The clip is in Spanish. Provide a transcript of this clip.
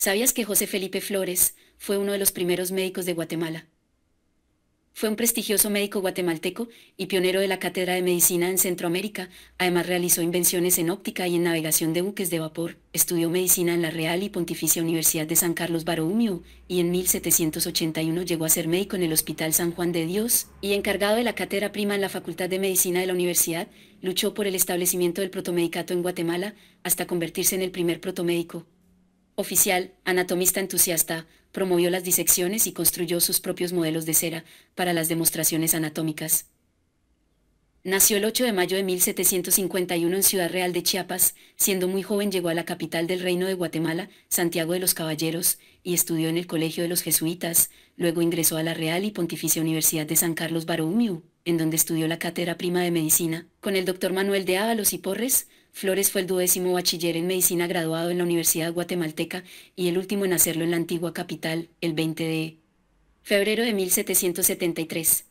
¿Sabías que José Felipe Flores fue uno de los primeros médicos de Guatemala? Fue un prestigioso médico guatemalteco y pionero de la Cátedra de Medicina en Centroamérica. Además realizó invenciones en óptica y en navegación de buques de vapor. Estudió medicina en la Real y Pontificia Universidad de San Carlos Baroumio y en 1781 llegó a ser médico en el Hospital San Juan de Dios y encargado de la cátedra prima en la Facultad de Medicina de la universidad. Luchó por el establecimiento del protomedicato en Guatemala hasta convertirse en el primer protomédico Oficial, anatomista entusiasta, promovió las disecciones y construyó sus propios modelos de cera para las demostraciones anatómicas. Nació el 8 de mayo de 1751 en Ciudad Real de Chiapas, siendo muy joven llegó a la capital del Reino de Guatemala, Santiago de los Caballeros, y estudió en el Colegio de los Jesuitas, luego ingresó a la Real y Pontificia Universidad de San Carlos Baroumiu en donde estudió la cátedra prima de medicina, con el doctor Manuel de Ábalos y Porres, Flores fue el duodécimo bachiller en medicina graduado en la Universidad Guatemalteca y el último en hacerlo en la antigua capital, el 20 de febrero de 1773.